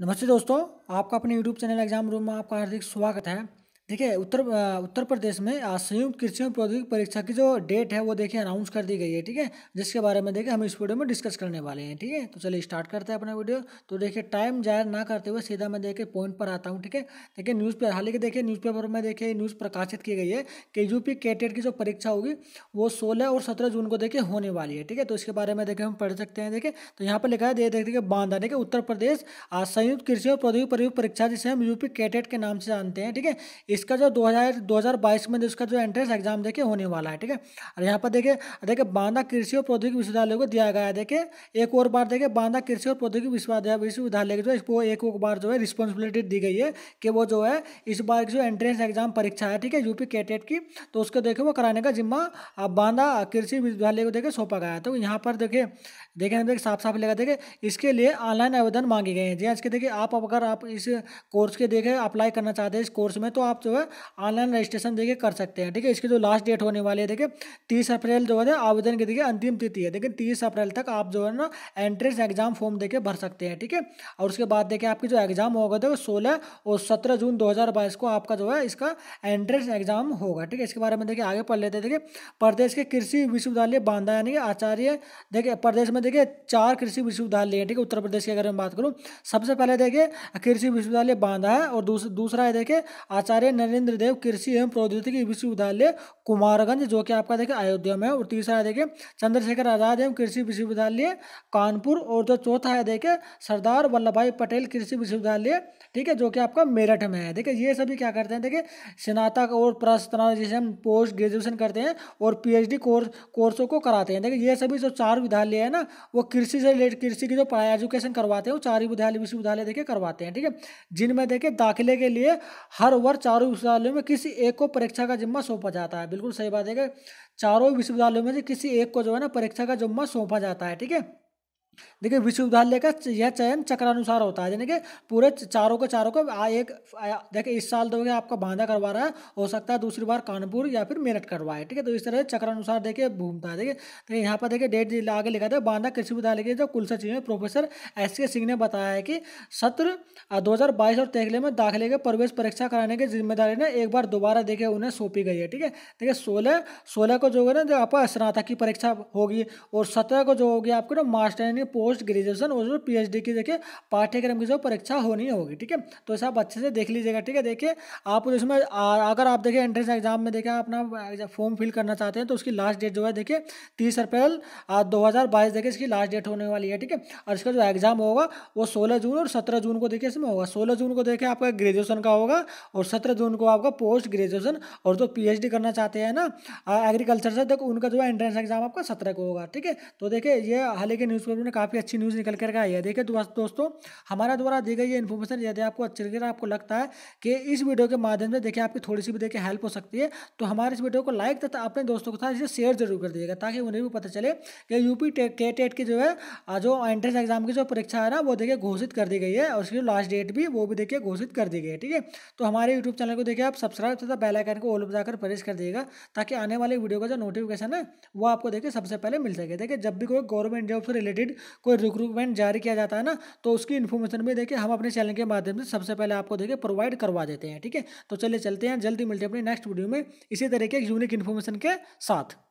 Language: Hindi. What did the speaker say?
नमस्ते दोस्तों आपका अपने यूट्यूब चैनल एग्जाम रूम में आपका हार्दिक स्वागत है देखिए उत्तर उत्तर प्रदेश में संयुक्त कृषि और प्रौद्योगिक परीक्षा की जो डेट है वो देखिए अनाउंस कर दी गई है ठीक है जिसके बारे में देखिए हम इस वीडियो में डिस्कस करने वाले हैं ठीक है तो चलिए स्टार्ट करते हैं अपना वीडियो तो देखिए टाइम जाहिर ना करते हुए सीधा मैं देखिए पॉइंट पर आता हूँ ठीक है देखिए न्यूज़ पेपर हालांकि देखिए न्यूज़पेपर में देखिए न्यूज़ प्रकाशित की गई है कि यूपी पी e की जो परीक्षा होगी वो सोलह और सत्रह जून को देखिए होने वाली है ठीक है तो इसके बारे में देखिए हम पढ़ सकते हैं देखिए तो यहाँ पर लिखा है देखिए देखिए बांधा देखिए उत्तर प्रदेश संयुक्त कृषि और प्रौद्योगिक परीक्षा जिसे हम यूपी पी e के नाम से जानते हैं ठीक है इसका जो 2000 2022 में इसका जो एंट्रेंस एग्जाम देखिए होने वाला है ठीक है और यहाँ पर देखे देखिए बांदा कृषि और प्रौद्योगिक विश्वविद्यालय को दिया गया है देखिए एक और बार देखिए बांदा कृषि और प्रौद्योगिक विश्वविद्यालय विश्वविद्यालय जो इसको एक और बार जो है रिस्पॉन्सिबिलिटी दी गई है कि वो जो है इस बार जो एंट्रेंस एग्जाम परीक्षा है ठीक है यूपी कैटेट की तो उसको देखे वो कराने का जिम्मा बांदा कृषि विश्वविद्यालय को देखे सौंपा गया तो यहाँ पर देखे देखें देखे साफ साफ लेगा देखे इसके लिए ऑनलाइन आवेदन मांगे गए हैं जी आज हाँ, के देखिए आप अगर आप इस कोर्स के देखे अप्लाई करना चाहते हैं इस कोर्स में तो आप जो है ऑनलाइन रजिस्ट्रेशन देखिए कर सकते हैं ठीक है इसकी जो लास्ट डेट होने वाली है देखिए तीस अप्रैल जो है आवेदन की देखिए अंतिम तिथि है देखिए तीस अप्रैल तक आप जो है ना एंट्रेंस एग्जाम फॉर्म देखिए भर सकते हैं ठीक है और उसके बाद देखिए आपकी जो एग्जाम होगा देखो सोलह और सत्रह जून दो को आपका जो है इसका एंट्रेंस एग्जाम होगा ठीक है इसके बारे में देखिए आगे पढ़ लेते हैं देखिए प्रदेश के कृषि विश्वविद्यालय बांदा यानी कि आचार्य देखिए प्रदेश में देखिए चार कृषि विश्वविद्यालय है ठीक है उत्तर प्रदेश की अगर मैं बात करूँ सबसे पहले देखिए कृषि विश्वविद्यालय बांदा है और दूसरा है देखिए आचार्य नरेंद्र देव कृषि एवं प्रौद्योगिकी विश्वविद्यालय कुमारगंज जो कि आपका देखिए अयोध्या में और तीसरा है देखिए चंद्रशेखर आजाद एवं कृषि विश्वविद्यालय कानपुर और जो चौथा है देखिए सरदार वल्लभ भाई पटेल कृषि विश्वविद्यालय ठीक है जो कि आपका मेरठ में है देखिए ये सभी क्या करते हैं देखिए स्नातक और प्रस्तना जिसे हम पोस्ट ग्रेजुएशन करते हैं और पीएचडी कोर्स कोर्सों को कराते हैं देखिए ये सभी जो चार विद्यालय है ना वो कृषि से रिलेटेड कृषि की जो पढ़ाई एजुकेशन करवाते हैं वो चार विद्यालय विश्वविद्यालय देखिए करवाते हैं ठीक है जिनमें देखिए दाखिले के लिए हर वर्ष चार चारों विश्वविद्यालयों में किसी एक को परीक्षा का जिम्मा सौंपा जाता है बिल्कुल सही बात है कि चारों विश्वविद्यालयों में से किसी एक को जो है ना परीक्षा का जिम्मा सौंपा जाता है ठीक है देखिए विश्वविद्यालय का यह चयन चक्रानुसार होता है यानी कि पूरे चारों के चारों को एक देखिए इस साल दो आपका बांधा करवा रहा है हो सकता है दूसरी बार कानपुर या फिर मेरठ करवाए ठीक है तो इस तरह चक्रानुसार देखिए घूमता है देखिए देखिए तो यहाँ पर देखिए डेट आगे लिखा था बांदा कृषि विद्यालय के जो कुल सचिव प्रोफेसर एस के सिंह ने बताया है कि सत्र दो और तेखले में दाखिले के प्रवेश परीक्षा कराने की जिम्मेदारी ने एक बार दोबारा देखे उन्हें सौंपी गई है ठीक है देखिए सोलह सोलह को जो है ना जो आपका स्नातक की परीक्षा होगी और सत्रह को जो होगी आपकी ना मास्टर देखिए पोस्ट ग्रेजुएशन और जो पी की देखिए पाठ्यक्रम की जो परीक्षा होनी होगी ठीक है तो ऐसा आप अच्छे से देख लीजिएगा ठीक है देखिए आप इसमें अगर आप देखिए एंट्रेंस एग्जाम में देखें अपना फॉर्म फिल करना चाहते हैं तो उसकी लास्ट डेट जो है देखिए तीस अप्रैल दो देखिए इसकी लास्ट डेट होने वाली है ठीक है और इसका जो एग्जाम होगा वो सोलह जून और सत्रह जून को देखिए इसमें होगा सोलह जून को देखिए आपका ग्रेजुएशन का होगा और सत्रह जून को आपका पोस्ट ग्रेजुएशन और जो पी करना चाहते हैं ना एग्रीकल्चर से देखो उनका जो है एंट्रेंस एग्जाम आपका सत्रह को होगा ठीक है तो देखिए ये हाल ही के न्यूज़पेपर में काफ़ी अच्छी न्यूज़ निकल कर आई है देखिए दोस्तों हमारा द्वारा दी गई ये इन्फॉर्मेशन यदि आपको अच्छी लगे तो आपको लगता है कि इस वीडियो के माध्यम से देखिए आपकी थोड़ी सी भी देखिए हेल्प हो सकती है तो हमारे इस वीडियो को लाइक तथा अपने दोस्तों के साथ इसे शेयर जरूर कर दीजिएगा ताकि उन्हें भी पता चले कि यूपी के टेट की जो है जो एंट्रेंस एग्जाम की जो परीक्षा है ना वो देखिए घोषित कर दी गई है और उसकी लास्ट डेट भी वो भी देखिए घोषित कर दी गई है ठीक है तो हमारे यूट्यूब चैनल को देखिए आप सब्सक्राइब तथा बेल आइकन को ऑल जाकर प्रेस कर दिएगा ताकि आने वाले वीडियो का जो नोटिफिकेशन है वो आपको देखिए सबसे पहले मिल सके देखिए जब भी कोई गवर्नमेंट जॉब से रिलेटेड कोई रिक्रूटमेंट जारी किया जाता है ना तो उसकी इन्फॉर्मेशन भी देखिए हम अपने चैनल के माध्यम से सबसे पहले आपको देखिए प्रोवाइड करवा देते हैं ठीक है तो चलिए चलते हैं जल्दी मिलते हैं अपने नेक्स्ट वीडियो में इसी तरह के यूनिक इन्फॉर्मेशन के साथ